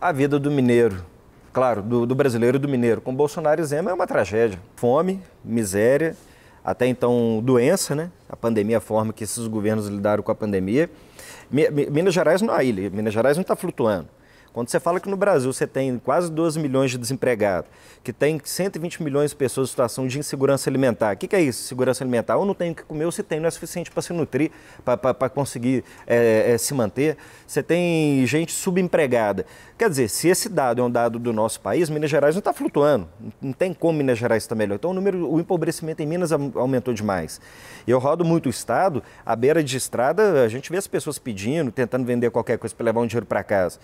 a vida do mineiro, claro, do, do brasileiro e do mineiro. Com Bolsonaro e Zema é uma tragédia. Fome, miséria, até então doença, né? A pandemia, a forma que esses governos lidaram com a pandemia. Minas Gerais não é ilha, Minas Gerais não está flutuando. Quando você fala que no Brasil você tem quase 12 milhões de desempregados, que tem 120 milhões de pessoas em situação de insegurança alimentar, o que, que, é isso? Segurança alimentar? Ou não tem o que comer, ou se tem, não é suficiente para se nutrir, para conseguir é, é, se manter. Você tem gente subempregada. Quer dizer, se esse dado é um dado do nosso país, Minas Gerais não está flutuando. Não tem como Minas Gerais estar tá melhor. Então o número, o empobrecimento em Minas aumentou demais. Eu rodo muito o estado, à beira de estrada, a gente vê as pessoas pedindo, tentando vender qualquer coisa para levar um dinheiro para casa.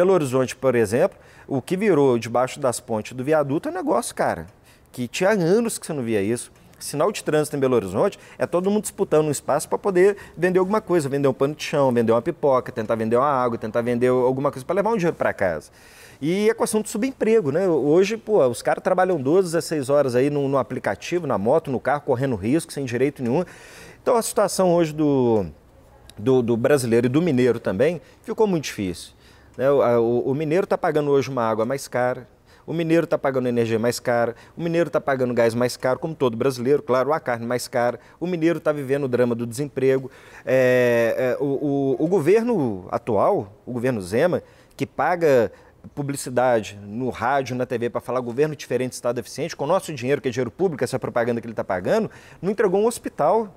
Belo Horizonte, por exemplo, o que virou debaixo das pontes do viaduto é um negócio, cara, que tinha anos que você não via isso. Sinal de trânsito em Belo Horizonte é todo mundo disputando um espaço para poder vender alguma coisa, vender um pano de chão, vender uma pipoca, tentar vender uma água, tentar vender alguma coisa para levar um dinheiro para casa. E é questão de subemprego, né? Hoje, pô, os caras trabalham 12, 16 horas aí no, no aplicativo, na moto, no carro, correndo risco, sem direito nenhum. Então a situação hoje do, do, do, brasileiro e do mineiro também ficou muito difícil. Né? O, a, o, o mineiro está pagando hoje uma água mais cara, o mineiro está pagando energia mais cara, o mineiro está pagando gás mais caro, como todo brasileiro, claro, a carne mais cara, o mineiro está vivendo o drama do desemprego. É, é, o, o, o, governo atual, o governo Zema, que paga publicidade no rádio, na TV, para falar governo diferente, Estado eficiente, com o nosso dinheiro, que é dinheiro público, essa propaganda que ele está pagando, não entregou um hospital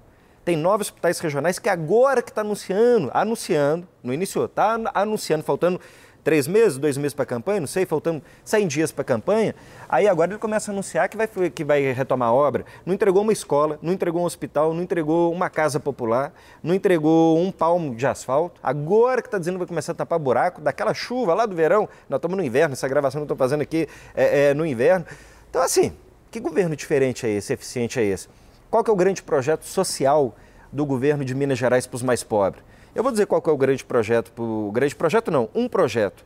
tem nove hospitais regionais que agora que está anunciando, anunciando, não iniciou, está anunciando, faltando três meses, dois meses para a campanha, não sei, faltando 100 dias para a campanha. Aí agora ele começa a anunciar que vai, que vai retomar a obra. Não entregou uma escola, não entregou um hospital, não entregou uma casa popular, não entregou um palmo de asfalto. Agora que está dizendo que vai começar a tapar buraco daquela chuva lá do verão. Nós estamos no inverno, essa gravação que eu estou fazendo aqui é, é no inverno. Então, assim, que governo diferente é esse, eficiente é esse? Qual que é o grande projeto social do governo de Minas Gerais para os mais pobres? Eu vou dizer qual que é o grande projeto, o grande projeto não, um projeto.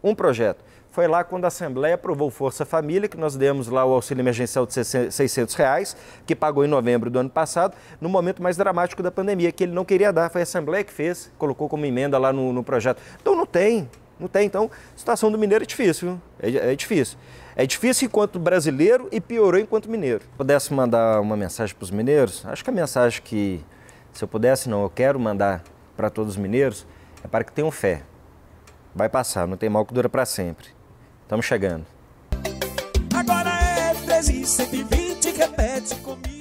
Um projeto. Foi lá quando a Assembleia aprovou Força Família, que nós demos lá o auxílio emergencial de 600 reais, que pagou em novembro do ano passado, no momento mais dramático da pandemia, que ele não queria dar, foi a Assembleia que fez, colocou como emenda lá no, no projeto. Então não tem, não tem. Então, a situação do mineiro é difícil. É, é, difícil. É difícil enquanto brasileiro e piorou enquanto mineiro. Se eu pudesse mandar uma mensagem para os mineiros, acho que a mensagem que, se eu pudesse, não, eu quero mandar para todos os mineiros, é para que tenham fé. Vai passar, não tem mal que dura para sempre. Estamos chegando. Agora é 13 120, repete comigo.